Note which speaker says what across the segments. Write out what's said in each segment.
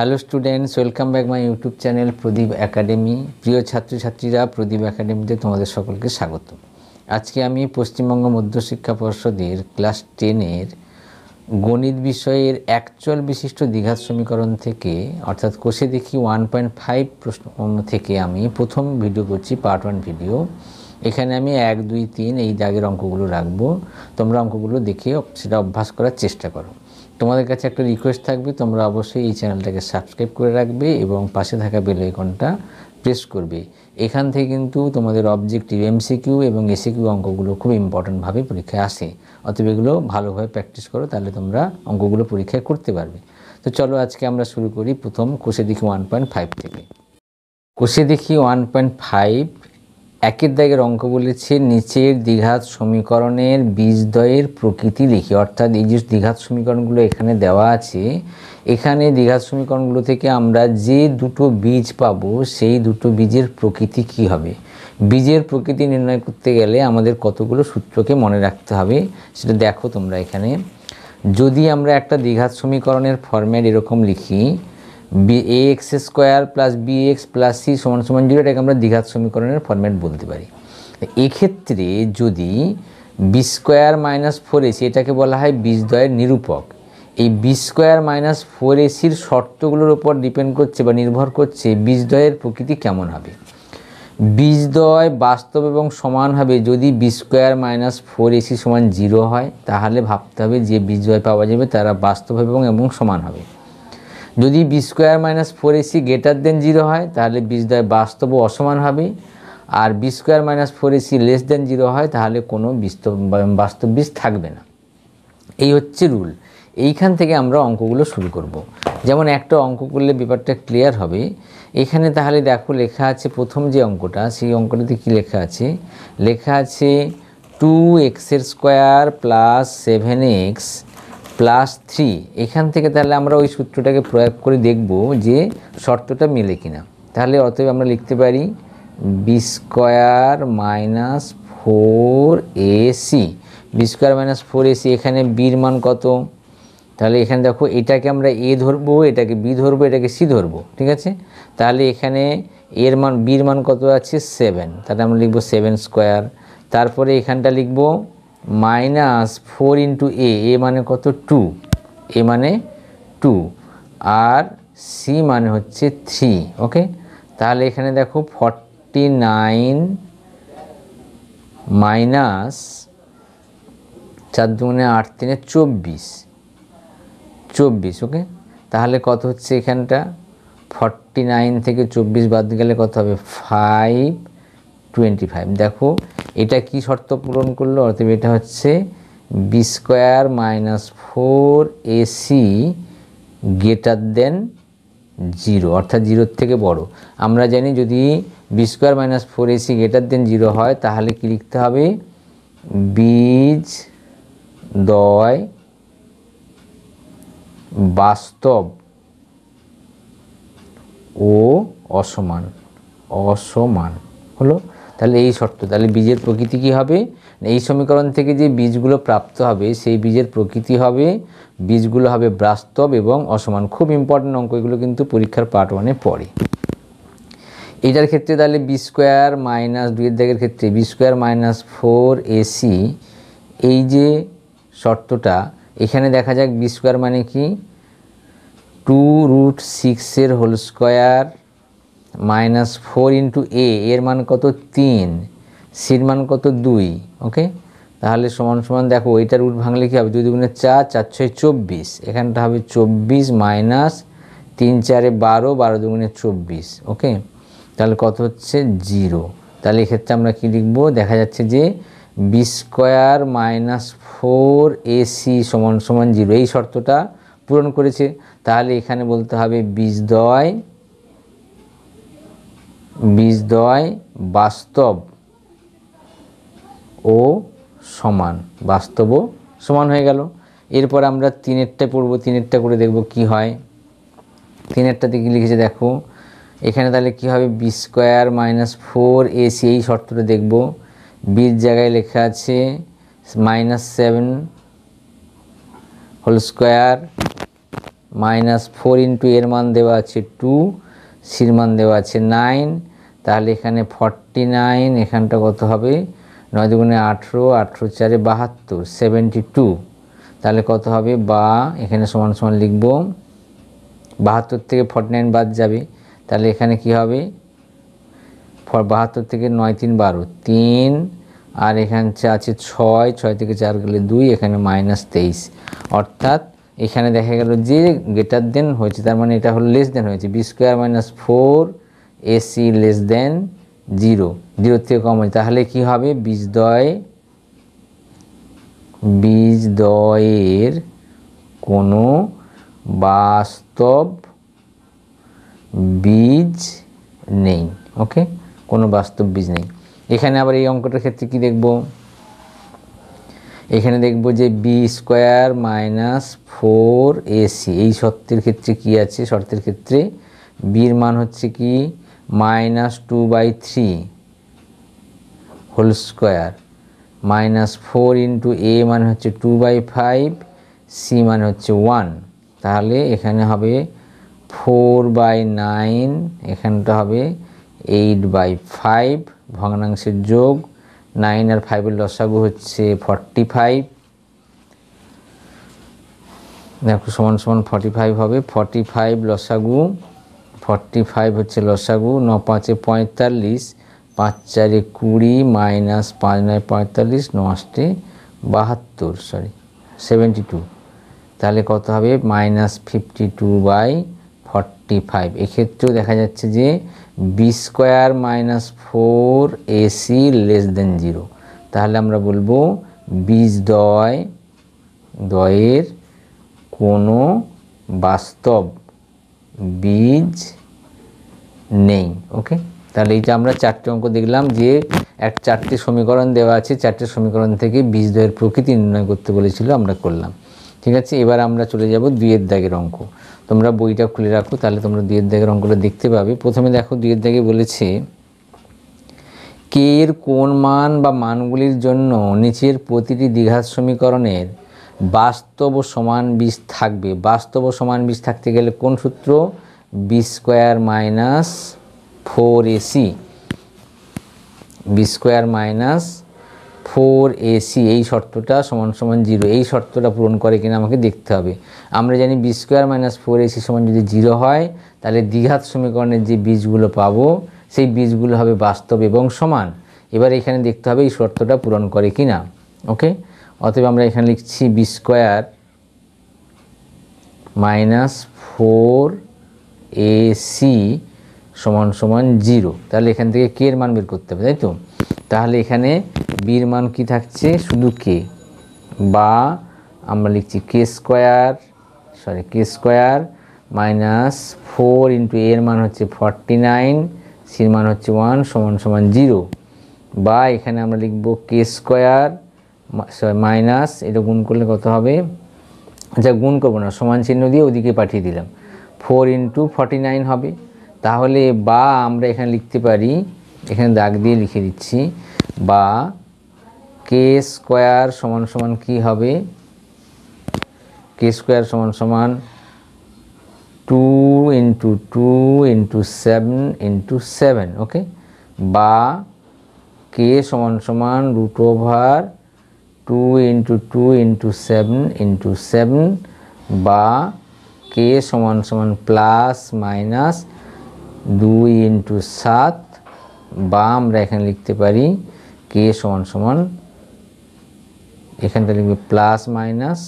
Speaker 1: Hello students welcome back my YouTube channel Pradeep academy প্রিয় ছাত্রছাত্রীরা প্রদীপ একাডেমিতে তোমাদের সকলকে স্বাগত আজকে আমি পশ্চিমবঙ্গ মধ্যশিক্ষা পর্ষদের ক্লাস টেনের গণিত বিষয়ের অ্যাকচুয়াল বিশিষ্ট দ্বিঘাত সমীকরণ থেকে অর্থাৎ কোষে দেখি ওয়ান পয়েন্ট ফাইভ প্রশ্ন থেকে আমি প্রথম ভিডিও করছি পার্ট ওয়ান ভিডিও এখানে আমি এক দুই তিন এই দাগের অঙ্কগুলো রাখবো তোমরা অঙ্কগুলো দেখে সেটা অভ্যাস করার চেষ্টা করো তোমাদের কাছে একটা রিকোয়েস্ট থাকবে তোমরা অবশ্যই এই চ্যানেলটাকে সাবস্ক্রাইব করে রাখবে এবং পাশে থাকা বেল আইকনটা প্রেস করবে এখান থেকে কিন্তু তোমাদের অবজেক্টিভ এমসিকিউ এবং এসিকিউ e অঙ্কগুলো খুব ইম্পর্ট্যান্টভাবে পরীক্ষায় আসে অতএব এগুলো ভালোভাবে প্র্যাকটিস করো তাহলে তোমরা অঙ্কগুলো পরীক্ষায় করতে পারবে তো চলো আজকে আমরা শুরু করি প্রথম কোষে দেখি ওয়ান পয়েন্ট ফাইভ থেকে কোষে দেখি ওয়ান পয়েন্ট ফাইভ একের দাগের অঙ্ক বলেছে নিচের দ্বিঘাত সমীকরণের বীজদ্বয়ের প্রকৃতি লিখি অর্থাৎ এই যে দ্বিঘাত সমীকরণগুলো এখানে দেওয়া আছে এখানে দ্বিঘাত সমীকরণগুলো থেকে আমরা যে দুটো বীজ পাব সেই দুটো বীজের প্রকৃতি কি হবে বীজের প্রকৃতি নির্ণয় করতে গেলে আমাদের কতগুলো সূত্রকে মনে রাখতে হবে সেটা দেখো তোমরা এখানে যদি আমরা একটা দ্বিঘাত সমীকরণের ফর্ম্যাট এরকম লিখি B A X square plus B X plus C সমান সমান জিরো এটাকে আমরা দীঘাত সমীকরণের ফরম্যাট বলতে পারি এক্ষেত্রে যদি B square minus four AC এটাকে বলা হয় বিষদয়ের নিরূপক এই বি স্কোয়ার মাইনাস ফোর এসির শর্তগুলোর উপর ডিপেন্ড করছে বা নির্ভর করছে বীজদ্বয়ের প্রকৃতি কেমন হবে বিষদয় বাস্তব এবং সমান হবে যদি B square minus four AC সমান জিরো হয় তাহলে ভাবতে হবে যে বীজদ্বয় পাওয়া যাবে তারা বাস্তব এবং এবং সমান হবে যদি B square minus four AC greater than zero হয় তাহলে বীজদ্বয় বাস্তব অসমান হবে আর B square minus four AC less than zero হয় তাহলে কোনো বাস্তব বীজ থাকবে না এই হচ্ছে রুল এইখান থেকে আমরা অঙ্কগুলো শুরু করব। যেমন একটা অঙ্ক করলে ব্যাপারটা ক্লিয়ার হবে এখানে তাহলে দেখো লেখা আছে প্রথম যে অঙ্কটা সেই অঙ্কটাতে কি লেখা আছে লেখা আছে টু এক্সের square plus seven X plus three এখান থেকে তাহলে আমরা ওই সূত্রটাকে প্রয়োগ করে দেখব যে শর্তটা মেলে কিনা তাহলে অতএব আমরা লিখতে পারি B square minus four AC B square minus four AC এখানে বির মান কত তাহলে এখানে দেখো এটাকে আমরা এ ধরবো এটাকে বি ধরবো এটাকে সি ধরবো ঠিক আছে তাহলে এখানে এর মান বির মান কত আছে সেভেন তাহলে আমরা লিখবো সেভেন স্কোয়ার তারপরে এখানটা লিখবো minus four into A A মানে কত টু এ মানে টু আর সি মানে হচ্ছে থ্রি ওকে তাহলে এখানে দেখো ফর্টি নাইন মাইনাস চার দুগুণে আট তিনে চব্বিশ চব্বিশ ওকে তাহলে কত হচ্ছে এখানটা ফর্টি নাইন থেকে চব্বিশ বাদ গেলে কত হবে ফাইভ টোয়েন্টি ফাইভ দেখো এটা কি শর্ত পূরণ করলো অর্থাৎ এটা হচ্ছে B square minus four AC greater than zero অর্থাৎ জিরোর থেকে বড় আমরা জানি যদি B square minus four AC greater than zero হয় তাহলে কি লিখতে হবে বীজ দয় বাস্তব ও অসমান অসমান হলো তাহলে এই শর্ত তাহলে বীজের প্রকৃতি কি হবে এই সমীকরণ থেকে যে বীজগুলো প্রাপ্ত হবে সেই বীজের প্রকৃতি হবে বীজগুলো হবে বাস্তব এবং অসমান খুব ইম্পর্টেন্ট অঙ্ক এগুলো কিন্তু পরীক্ষার পার্ট ওয়ানে পড়ে এটার ক্ষেত্রে তাহলে বি স্কোয়ার মাইনাস দুইয়ের দাগের ক্ষেত্রে B square minus four AC এই যে শর্তটা এখানে দেখা যাক বি স্কোয়ার মানে কি টু রুট সিক্সের whole square minus four into A এর মান কত তিন সির মান কত দুই ওকে তাহলে সমান সমান দেখো এইটার রুট ভাঙলে কী হবে দুই দুগুণে চার চার ছয় চব্বিশ এখানটা হবে চব্বিশ মাইনাস তিন চারে বারো বারো দুগুণে চব্বিশ ওকে তাহলে কত হচ্ছে জিরো তাহলে এক্ষেত্রে আমরা কী লিখবো দেখা যাচ্ছে যে B square minus four AC সমান সমান জিরো এই শর্তটা পূরণ করেছে তাহলে এখানে বলতে হবে বিশ দয় বিজদয় বাস্তব ও সমান বাস্তব সমান হয়ে গেল এরপর আমরা তিনেরটা পড়ব তিনেরটা করে দেখব কি হয় তিনেরটা দিকে লিখেছে দেখো এখানে তাহলে কি হবে B square minus four AC এই শর্তটা দেখব বির জায়গায় লেখা আছে minus seven whole square minus four into এর মান দেওয়া আছে টু শ্রীমান দেওয়া আছে নাইন তাহলে এখানে ফর্টি নাইন এখানটা কত হবে নয় দুগুণে আঠেরো আঠেরো চারে বাহাত্তর সেভেন্টি টু তাহলে কত হবে বা এখানে সমান সমান লিখব বাহাত্তর থেকে ফর্টি নাইন বাদ যাবে তাহলে এখানে কি হবে বাহাত্তর থেকে নয় তিন বারো তিন আর এখানে আছে ছয় ছয় থেকে চার গেলে দুই এখানে মাইনাস তেইশ অর্থাৎ এখানে দেখা গেল যে গ্রেটার দেন হয়েছে তার মানে এটা হলো লেস দেন হয়েছে B square minus four AC less than zero জিরোর থেকে কম হয়েছে তাহলে কি হবে বীজ দয় বীজ দয়ের কোনো বাস্তব বীজ নেই ওকে কোনো বাস্তব বীজ নেই এখানে আবার এই অঙ্কটার ক্ষেত্রে কি দেখব এখানে দেখব যে B square minus four AC এই শর্তের ক্ষেত্রে কি আছে শর্তের ক্ষেত্রে বির মান হচ্ছে কি minus two by three whole square minus four into A মানে হচ্ছে টু বাই ফাইভ সি মানে হচ্ছে ওয়ান তাহলে এখানে হবে ফোর বাই নাইন এখানটা হবে এইট বাই ফাইভ ভগ্নাংশের যোগ নাইন আর ফাইভের লসাগু হচ্ছে ফর্টি ফাইভ দেখো সমান সমান ফর্টি ফাইভ হবে ফর্টি ফাইভ লসাগু ফর্টি ফাইভ হচ্ছে লসাগু ন পাঁচে পঁয়তাল্লিশ পাঁচ চারে কুড়ি মাইনাস পাঁচ নয় পঁয়তাল্লিশ ন আষ্টে বাহাত্তর সরি সেভেন্টি টু তাহলে কত হবে minus fifty two by forty five এক্ষেত্রেও দেখা যাচ্ছে যে B square minus four AC less than zero তাহলে আমরা বলবো বীজ দয় দয়ের কোনো বাস্তব বীজ নেই ওকে তাহলে এইটা আমরা চারটি অঙ্ক দেখলাম যে এক চারটি সমীকরণ দেওয়া আছে চারটি সমীকরণ থেকে বীজ দয়ের প্রকৃতি নির্ণয় করতে বলেছিল আমরা করলাম ঠিক আছে এবার আমরা চলে যাব দুইয়ের দাগের অঙ্ক তোমরা বইটা খুলে রাখো তাহলে তোমরা দুয়ের দাগের অঙ্কটা দেখতে পাবে প্রথমে দেখো দুয়ের দাগে বলেছে কে এর কোন মান বা মানগুলির জন্য নিচের প্রতিটি দীঘা সমীকরণের বাস্তব সমান বিষ থাকবে বাস্তব সমান বিষ থাকতে গেলে কোন সূত্র B square minus four AC B square minus four AC এই শর্তটা সমান সমান জিরো এই শর্তটা পূরণ করে কিনা আমাকে দেখতে হবে আমরা জানি B square minus four AC সমান যদি জিরো হয় তাহলে দ্বিঘাত সমীকরণের যে বীজগুলো পাবো সেই বীজগুলো হবে বাস্তব এবং সমান এবার এখানে দেখতে হবে এই শর্তটা পূরণ করে কিনা ওকে অতএব আমরা এখানে লিখছি B square minus four AC সমান সমান জিরো তাহলে এখান থেকে কে এর মান বের করতে হবে তাই তো তাহলে এখানে বির মান কি থাকছে শুধু কে বা আমরা লিখছি K square sorry K square minus four into এর মান হচ্ছে ফর্টি নাইন সির মান হচ্ছে ওয়ান সমান সমান জিরো বা এখানে আমরা লিখব কে স্কোয়ার মাইনাস এটা গুণ করলে কত হবে আচ্ছা গুণ করবো না সমান চিহ্ন দিয়ে ওদিকে পাঠিয়ে দিলাম ফোর ইন্টু ফর্টি নাইন হবে তাহলে বা আমরা এখানে লিখতে পারি এখানে দাগ দিয়ে লিখে দিচ্ছি বা কে স্কোয়ার সমান সমান কী হবে কে স্কোয়ার সমান সমান two into two into seven into seven okay বা কে সমান সমান root over two into two into seven into seven বা কে সমান সমান প্লাস মাইনাস দুই ইন্টু সাত বা আমরা এখানে লিখতে পারি কে সমান সমান এখানটা লিখবে প্লাস মাইনাস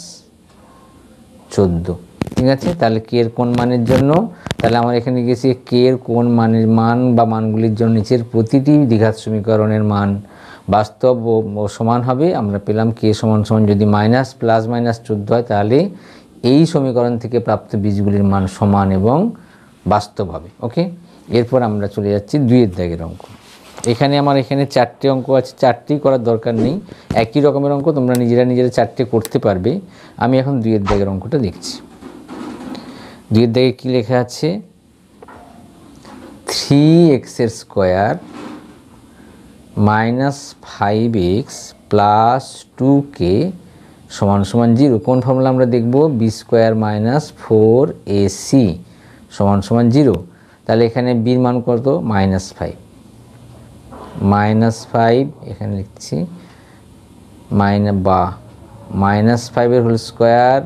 Speaker 1: চোদ্দো ঠিক আছে তাহলে কে এর কোন মানের জন্য তাহলে আমার এখানে গেছি কে এর কোন মানের মান বা মানগুলির জন্য নিচের প্রতিটি দ্বিঘাত সমীকরণের মান বাস্তব ও সমান হবে আমরা পেলাম কে সমান সমান যদি মাইনাস প্লাস মাইনাস চোদ্দ হয় তাহলে এই সমীকরণ থেকে প্রাপ্ত বীজগুলির মান সমান এবং বাস্তব হবে ওকে এরপর আমরা চলে যাচ্ছি দুইয়ের দাগের অঙ্ক এখানে আমার এখানে চারটে অঙ্ক আছে চারটি করার দরকার নেই একই রকমের অঙ্ক তোমরা নিজেরা নিজেরা চারটে করতে পারবে আমি এখন দুইয়ের দাগের অঙ্কটা দেখছি দুইয়ের দাগে কী লেখা আছে থ্রি এক্সের square minus five x plus two k সমান সমান জিরো কোন ফর্মুলা আমরা দেখব b square minus four AC সমান সমান জিরো তাহলে এখানে বির মান কত মাইনাস ফাইভ মাইনাস ফাইভ এখানে লিখছি মাইনা বা মাইনাস ফাইভের whole square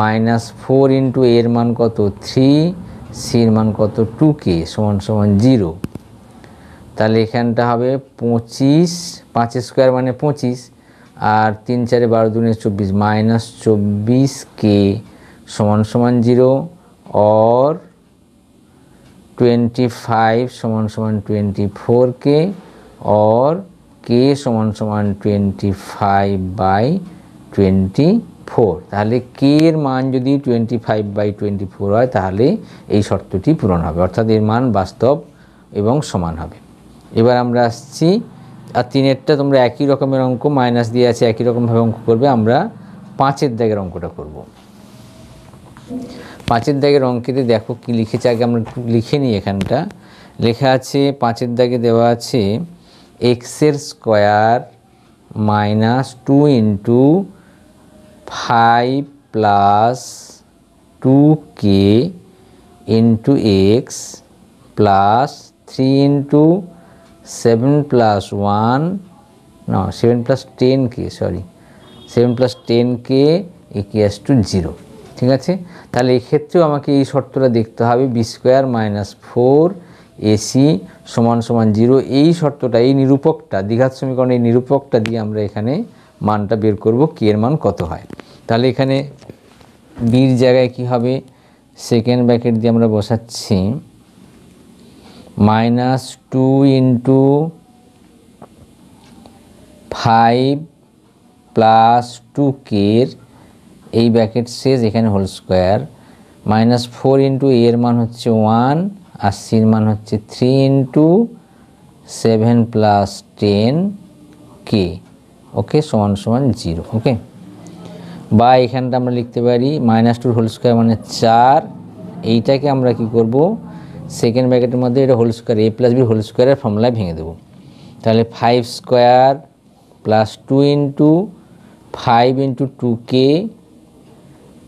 Speaker 1: minus four into এর মান কত থ্রি সির মান কত টু কে সমান সমান জিরো তাহলে এখানটা হবে পঁচিশ পাঁচ স্কোয়ার মানে পঁচিশ আর তিন চারে বারো দুনে চব্বিশ মাইনাস চব্বিশ কে সমান সমান জিরো অর টোয়েন্টি ফাইভ সমান সমান twenty four k or k সমান সমান twenty five by twenty four তাহলে কে এর মান যদি twenty five by twenty four হয় তাহলে এই শর্তটি পূরণ হবে অর্থাৎ এর মান বাস্তব এবং সমান হবে এবার আমরা আসছি আর তিনেরটা তোমরা একই রকমের অঙ্ক মাইনাস দিয়ে আছে একই রকমভাবে অঙ্ক করবে আমরা পাঁচের দাগের অঙ্কটা করব পাঁচের দাগের অঙ্কেতে দেখো কি লিখেছে আগে আমরা লিখে নিই এখানটা লেখা আছে পাঁচের দাগে দেওয়া আছে এক্সের square minus two into five plus two k into x plus three into seven plus one না seven plus ten k sorry seven plus ten k equals to zero ঠিক আছে তাহলে এক্ষেত্রেও আমাকে এই শর্তটা দেখতে হবে B square minus four AC সমান সমান জিরো এই শর্তটা এই নিরূপকটা দীঘাত সমীকরণের এই নিরূপকটা দিয়ে আমরা এখানে মানটা বের করব কে এর মান কত হয় তাহলে এখানে বির জায়গায় কি হবে সেকেন্ড ব্যাকেট দিয়ে আমরা বসাচ্ছি minus two into five plus two কের এই ব্যাকেট শেষ এখানে whole square minus four into এর মান হচ্ছে ওয়ান আর সির মান হচ্ছে three into seven plus ten k okay সমান সমান জিরো ওকে বা এখানটা আমরা লিখতে পারি মাইনাস টুর হোল স্কোয়ার মানে চার এইটাকে আমরা কি করব সেকেন্ড ব্র্যাকেটের মধ্যে এটা whole square a plus b whole স্কোয়ারের ফর্মুলায় ভেঙে দেবো তাহলে five square plus two into five into two k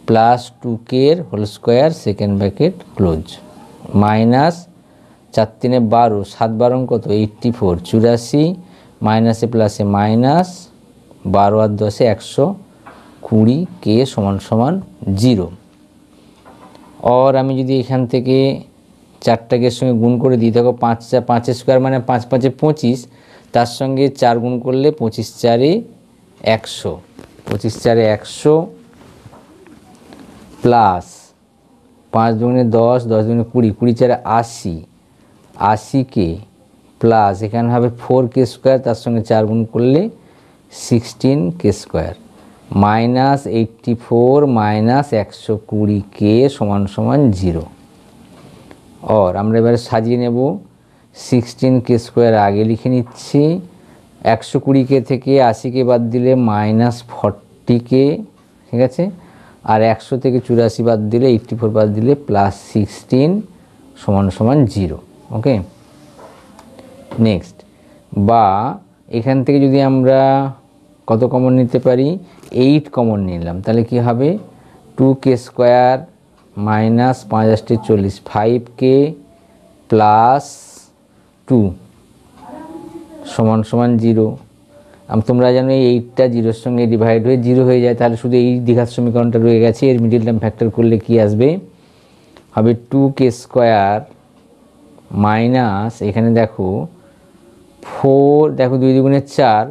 Speaker 1: plus two কের whole square second bracket close minus চার তিনে বারো সাত বারো কত এইট্টি ফোর চুরাশি মাইনাসে প্লাসে মাইনাস বারো আর দশে একশো কুড়ি কে সমান সমান জিরো অর আমি যদি এখান থেকে চারটাকে সঙ্গে গুণ করে দিই দেখো পাঁচ চার পাঁচের স্কোয়ার মানে পাঁচ পাঁচে পঁচিশ তার সঙ্গে চার গুণ করলে পঁচিশ চারে একশো পঁচিশ চারে একশো প্লাস পাঁচ দুগুণে দশ দশ দুগুণে কুড়ি কুড়ি চারে আশি আশিকে প্লাস এখানে হবে ফোর কে স্কোয়ার তার সঙ্গে চার গুণ করলে sixteen k square minus eighty four minus একশো কুড়ি কে সমান সমান জিরো অর আমরা এবারে সাজিয়ে নেব সিক্সটিন কে স্কোয়ার আগে লিখে নিচ্ছি একশো কুড়ি কে থেকে আশি কে বাদ দিলে মাইনাস ফর্টি কে ঠিক আছে আর একশো থেকে চুরাশি বাদ দিলে এইটটি ফোর বাদ দিলে প্লাস সিক্সটিন সমান সমান জিরো ওকে নেক্সট বা এখান থেকে যদি আমরা কত কমন নিতে পারি এইট কমন নিলাম তাহলে কি হবে টু কে স্কোয়ার মাইনাস পাঁচ আষ্টে চল্লিশ ফাইভ কে প্লাস টু সমান সমান জিরো তোমরা জানো এইটটা জিরোর সঙ্গে ডিভাইড হয়ে জিরো হয়ে যায় তাহলে শুধু এই দীঘার সমীকরণটা রয়ে গেছে এর মিডিল টার্ম ফ্যাক্টর করলে কি আসবে হবে টু কে স্কোয়ার মাইনাস এখানে দেখো ফোর দেখো দুই দুগুণের চার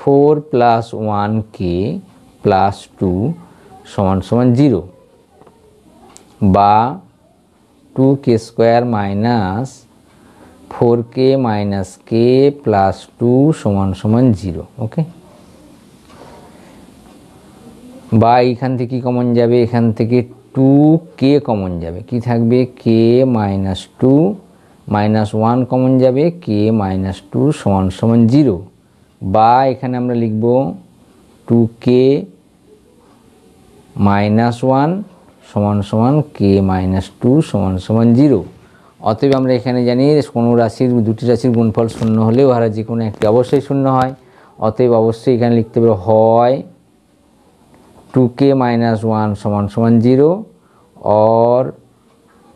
Speaker 1: four plus one k plus two সমান সমান জিরো বা two k square minus four k minus k plus two সমান সমান জিরো ওকে বা এখান থেকে কমন যাবে এখান থেকে টু কে কমন যাবে কি থাকবে k minus two minus one common যাবে কে মাইনাস টু সমান সমান জিরো বা এখানে আমরা লিখব টু কে মাইনাস ওয়ান সমান সমান কে মাইনাস টু সমান সমান জিরো অতএব আমরা এখানে জানি কোনো রাশির দুটি রাশির গুণফল শূন্য হলে উহারা যে কোনো একটি অবশ্যই শূন্য হয় অতএব অবশ্যই এখানে লিখতে পারো হয় টু কে মাইনাস ওয়ান সমান সমান জিরো অর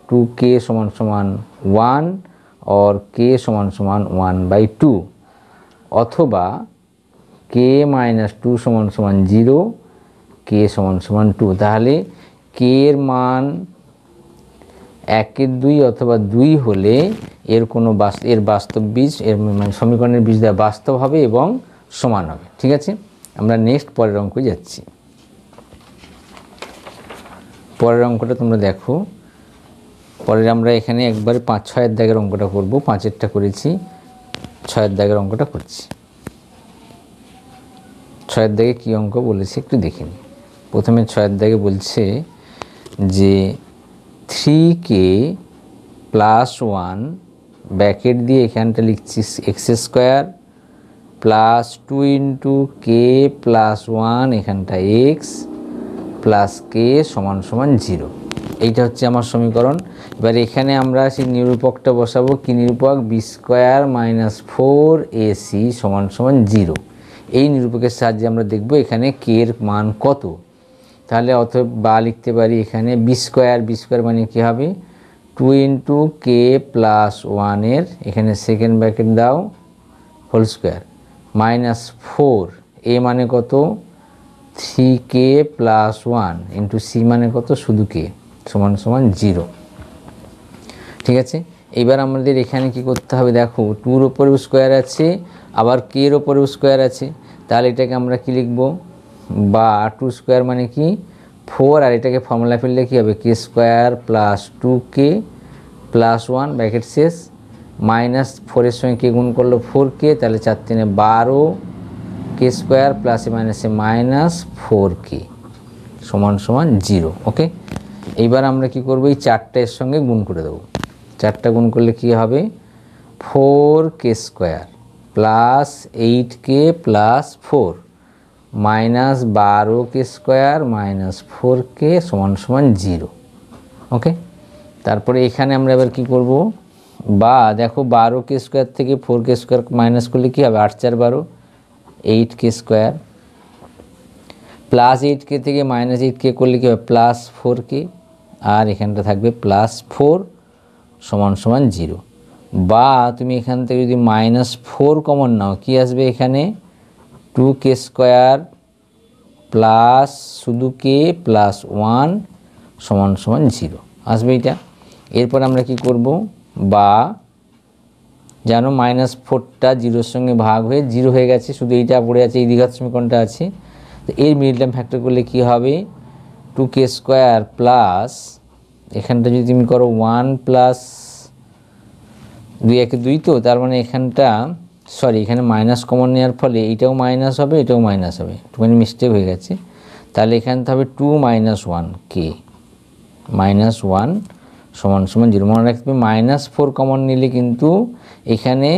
Speaker 1: টু কে সমান সমান ওয়ান অর কে সমান সমান ওয়ান বাই টু অথবা কে মাইনাস টু সমান সমান জিরো কে সমান সমান টু তাহলে কে এর মান একের দুই অথবা দুই হলে এর কোনো বাস এর বাস্তব বীজ এর মানে সমীকরণের বীজ দেওয়া বাস্তব হবে এবং সমান হবে ঠিক আছে আমরা নেক্সট পরের অঙ্ক যাচ্ছি পরের অঙ্কটা তোমরা দেখো পরের আমরা এখানে একবার পাঁচ ছয়ের দাগের অঙ্কটা করব পাঁচেরটা করেছি ছয়ের দাগের অঙ্কটা করছি ছয়ের দাগে কী অঙ্ক বলেছে একটু দেখিনি প্রথমে ছয়ের দাগে বলছে যে three k plus one bracket দিয়ে এখানটা লিখছি x square plus two into k plus one এখানটা এক্স প্লাস কে সমান সমান জিরো এইটা হচ্ছে আমার সমীকরণ এবার এখানে আমরা সেই নিরূপকটা বসাবো কি নিরূপক b square minus four AC সমান সমান জিরো এই নিরূপকের সাহায্যে আমরা দেখব এখানে কে এর মান কত তাহলে অত বা লিখতে পারি এখানে বি স্কোয়ার বি স্কোয়ার মানে কী হবে টু ইন্টু কে প্লাস ওয়ানের এখানে সেকেন্ড ব্যাকেট দাও whole square minus four a মানে কত three k plus one into c মানে কত শুধু কে সমান সমান জিরো ঠিক আছে এবার আমাদের এখানে কি করতে হবে দেখো টুর ওপরেও স্কোয়ার আছে আবার কে এর ওপরেও স্কোয়ার আছে তাহলে এটাকে আমরা কী লিখবো বা টু স্কোয়ার মানে কি ফোর আর এটাকে ফর্মুলা ফেললে কী হবে k square plus two k plus one bracket শেষ মাইনাস ফোরের সঙ্গে কে গুণ করলো ফোর কে তাহলে চার তিনে বারো কে স্কোয়ার প্লাসে মাইনাসে মাইনাস ফোর কে সমান সমান জিরো ওকে এইবার আমরা কি করব এই চারটা এর সঙ্গে গুণ করে দেবো চারটা গুণ করলে কি হবে four k square plus eight k plus four minus বারো k square minus four k সমান সমান জিরো ওকে তারপরে এখানে আমরা এবার কি করব বা দেখো বারো কে স্কোয়ার থেকে ফোর কে স্কোয়ার মাইনাস করলে কী হবে আট চার বারো eight k square plus eight k থেকে মাইনাস এইট কে করলে কী হবে প্লাস ফোর কে আর এখানটা থাকবে প্লাস ফোর সমান সমান জিরো বা তুমি এখান থেকে যদি মাইনাস ফোর কমন নাও কি আসবে এখানে টু কে স্কোয়ার প্লাস শুধু কে প্লাস ওয়ান সমান সমান জিরো আসবে এটা এরপর আমরা কি করব বা যেন মাইনাস ফোরটা জিরোর সঙ্গে ভাগ হয়ে জিরো হয়ে গেছে শুধু এইটা পড়ে আছে এই দীঘাত সমীকরণটা আছে তো এর মিডিয়াম ফ্যাক্টর করলে কি হবে টু কে স্কোয়ার প্লাস এখানটা যদি তুমি করো ওয়ান প্লাস দুই একে দুই তো তার মানে এখানটা সরি এখানে মাইনাস কমন নেওয়ার ফলে এইটাও মাইনাস হবে এটাও মাইনাস হবে একটুখানি মিস্টেক হয়ে গেছে তাহলে এখানে হবে two minus one k minus one সমান সমান জিরো মনে রাখতে মাইনাস ফোর কমন নিলে কিন্তু এখানে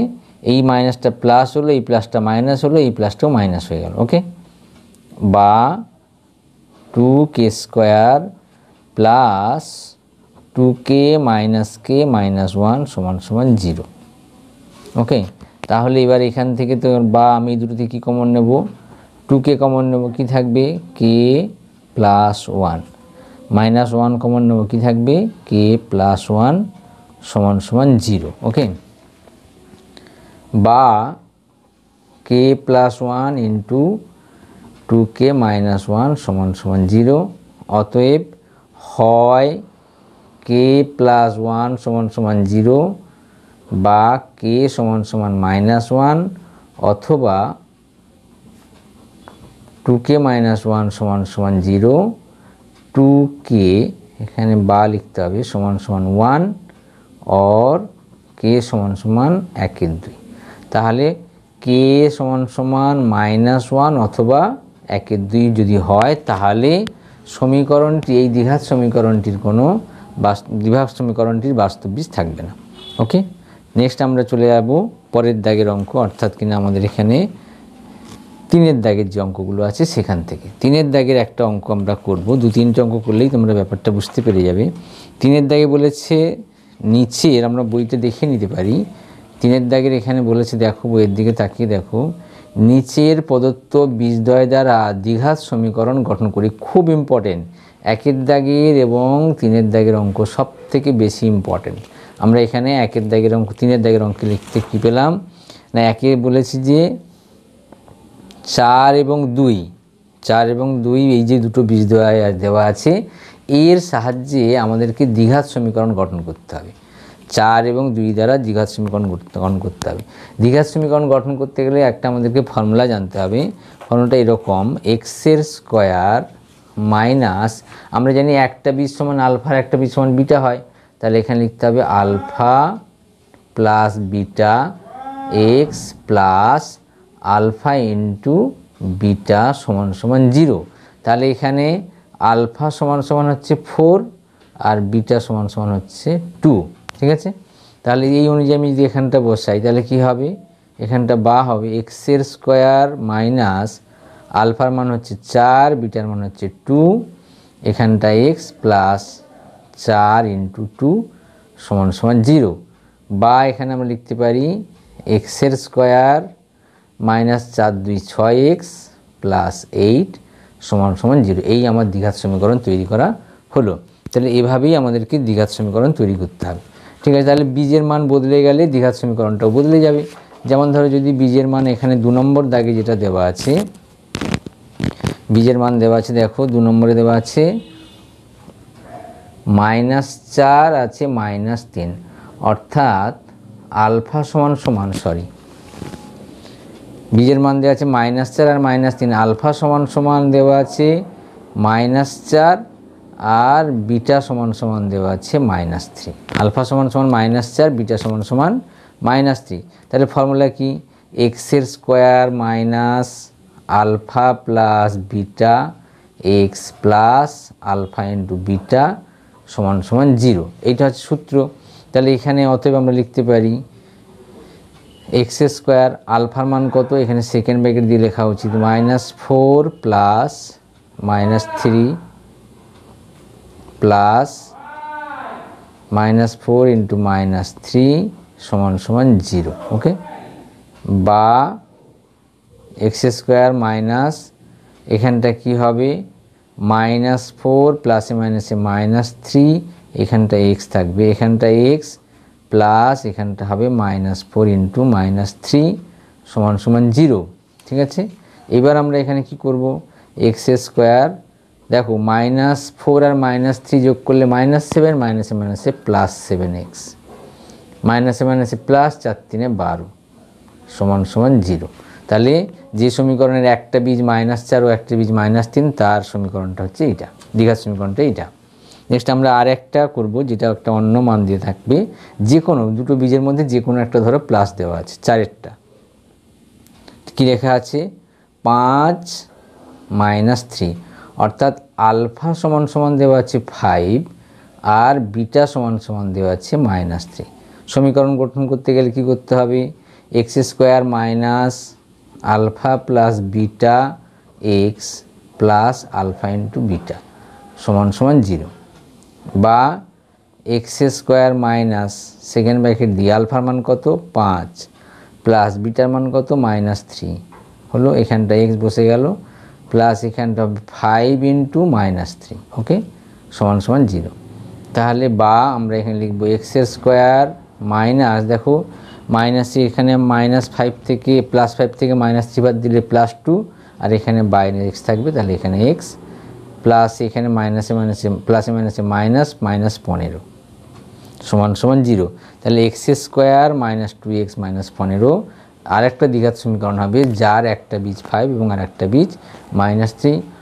Speaker 1: এই মাইনাসটা প্লাস হলো এই প্লাসটা মাইনাস হলো এই প্লাসটাও মাইনাস হয়ে গেল ওকে বা two k square plus two k minus k minus one সমান সমান জিরো ওকে তাহলে এবার এখান থেকে তো বা আমি দুটো থেকে কী কমন নেব টুকে কমন নেব কি থাকবে k plus one minus one common নেব কি থাকবে কে প্লাস ওয়ান সমান সমান জিরো ওকে বা k plus one into two k minus one সমান সমান জিরো অতএব হয় কে প্লাস ওয়ান সমান সমান জিরো বা কে সমান সমান মাইনাস ওয়ান অথবা টু কে মাইনাস ওয়ান সমান সমান জিরো টু কে এখানে বা লিখতে হবে সমান সমান ওয়ান অর কে সমান সমান একের দুই তাহলে কে সমান সমান মাইনাস ওয়ান অথবা একের দুই যদি হয় তাহলে সমীকরণটি এই দ্বিঘাত সমীকরণটির কোনো বাস্ত দ্বিভাগ সমীকরণটির বাস্তব বীজ থাকবে না ওকে নেক্সট আমরা চলে যাব পরের দাগের অঙ্ক অর্থাৎ কিনা আমাদের এখানে তিনের দাগের যে অঙ্কগুলো আছে সেখান থেকে তিনের দাগের একটা অঙ্ক আমরা করব দু তিনটে অঙ্ক করলেই তোমরা ব্যাপারটা বুঝতে পেরে যাবে তিনের দাগে বলেছে নিচের আমরা বইটা দেখে নিতে পারি তিনের দাগের এখানে বলেছে দেখো বইয়ের দিকে তাকিয়ে দেখো নিচের প্রদত্ত বিষদয় দ্বারা দীঘাত সমীকরণ গঠন করি খুব ইম্পর্টেন্ট একের দাগের এবং তিনের দাগের অঙ্ক সব থেকে বেশি ইম্পর্টেন্ট আমরা এখানে একের দাগের অঙ্ক তিনের দাগের অঙ্ক লিখতে কী পেলাম না একে বলেছি যে চার এবং দুই চার এবং দুই এই যে দুটো বীজ দেওয়া দেওয়া আছে এর সাহায্যে আমাদেরকে দীঘাত সমীকরণ গঠন করতে হবে চার এবং দুই দ্বারা দীঘাত সমীকরণ গঠন করতে হবে দীঘাত সমীকরণ গঠন করতে গেলে একটা আমাদেরকে ফর্মুলা জানতে হবে ফর্মুলাটা এরকম এক্সের স্কোয়ার মাইনাস আমরা জানি একটা বীজ সমান আলফার একটা বীজ সমান বিটা হয় তাহলে এখানে লিখতে হবে alpha plus beta x plus alpha into beta সমান সমান জিরো তাহলে এখানে আলফা সমান সমান হচ্ছে ফোর আর বিটা সমান সমান হচ্ছে টু ঠিক আছে তাহলে এই অনুযায়ী আমি যদি এখানটা বসাই তাহলে কি হবে এখানটা বা হবে এক্সের স্কোয়ার মাইনাস আলফার মান হচ্ছে চার বিটার মান হচ্ছে টু এখানটা এক্স প্লাস চার ইন্টু টু সমান সমান জিরো বা এখানে আমরা লিখতে পারি এক্সের স্কোয়ার মাইনাস চার দুই ছয় এক্স প্লাস এইট সমান সমান জিরো এই আমার দ্বিঘাত সমীকরণ তৈরি করা হলো তাহলে এভাবেই আমাদেরকে দ্বিঘাত সমীকরণ তৈরি করতে হবে ঠিক আছে তাহলে বীজের মান বদলে গেলে দ্বিঘাত সমীকরণটাও বদলে যাবে যেমন ধরো যদি বীজের মান এখানে দু নম্বর দাগে যেটা দেওয়া আছে বীজের মান দেওয়া আছে দেখো দু নম্বরে দেওয়া আছে মাইনাস চার আছে মাইনাস তিন অর্থাৎ আলফা সমান সমান সরি বীজের মান দেওয়া আছে মাইনাস চার আর মাইনাস তিন আলফা সমান সমান দেওয়া আছে মাইনাস চার আর বিটা সমান সমান দেওয়া আছে মাইনাস থ্রি আলফা সমান সমান মাইনাস চার বিটা সমান সমান মাইনাস থ্রি তাহলে ফর্মুলা কি এক্সের square minus alpha plus beta x plus alpha into beta সমান সমান জিরো এইটা হচ্ছে সূত্র তাহলে এখানে অতএব আমরা লিখতে পারি এক্স স্কোয়ার আলফার মান কত এখানে সেকেন্ড ব্যাকেট দিয়ে লেখা উচিত minus four plus minus three plus minus four into minus three সমান সমান জিরো ওকে বা এক্স স্কোয়ার মাইনাস এখানটা কি হবে মাইনাস ফোর প্লাসে মাইনাসে মাইনাস থ্রি এখানটা এক্স থাকবে এখানটা এক্স প্লাস এখানটা হবে minus four into minus three সমান সমান জিরো ঠিক আছে এবার আমরা এখানে কি করব এক্স স্কোয়ার দেখো মাইনাস ফোর আর মাইনাস থ্রি যোগ করলে মাইনাস সেভেন মাইনাসে মাইনাসে প্লাস সেভেন এক্স মাইনাসে মাইনাসে প্লাস চার তিনে বারো সমান সমান জিরো তাহলে যে সমীকরণের একটা বীজ মাইনাস চার ও একটা বীজ মাইনাস তিন তার সমীকরণটা হচ্ছে এইটা দীঘার সমীকরণটা এইটা নেক্সট আমরা আর একটা করবো যেটা একটা অন্য মান দিয়ে থাকবে যে কোনো দুটো বীজের মধ্যে যে কোনো একটা ধরো প্লাস দেওয়া আছে চারেরটা কী লেখা আছে পাঁচ মাইনাস থ্রি অর্থাৎ আলফা সমান সমান দেওয়া আছে ফাইভ আর বিটা সমান সমান দেওয়া আছে মাইনাস থ্রি সমীকরণ গঠন করতে গেলে কি করতে হবে x square minus alpha plus beta x plus alpha into beta সমান সমান জিরো বা x square minus second bracket দিয়ে আলফার মান কত পাঁচ প্লাস বিটার মান কত মাইনাস থ্রি হলো এখানটা এক্স বসে গেল প্লাস এখানটা five into minus three okay সমান সমান জিরো তাহলে বা আমরা এখানে লিখবো এক্সের স্কোয়ার মাইনাস দেখো মাইনাস এখানে মাইনাস ফাইভ থেকে প্লাস ফাইভ থেকে মাইনাস থ্রি বাদ দিলে প্লাস টু আর এখানে বাইরে এক্স থাকবে তাহলে এখানে এক্স প্লাস এখানে মাইনাসে মাইনাসে প্লাসে মাইনাসে মাইনাস মাইনাস পনেরো সমান সমান জিরো তাহলে x square minus two x minus পনেরো আর একটা দীঘাত সমীকরণ হবে যার একটা বীজ ফাইভ এবং আর একটা বীজ মাইনাস থ্রি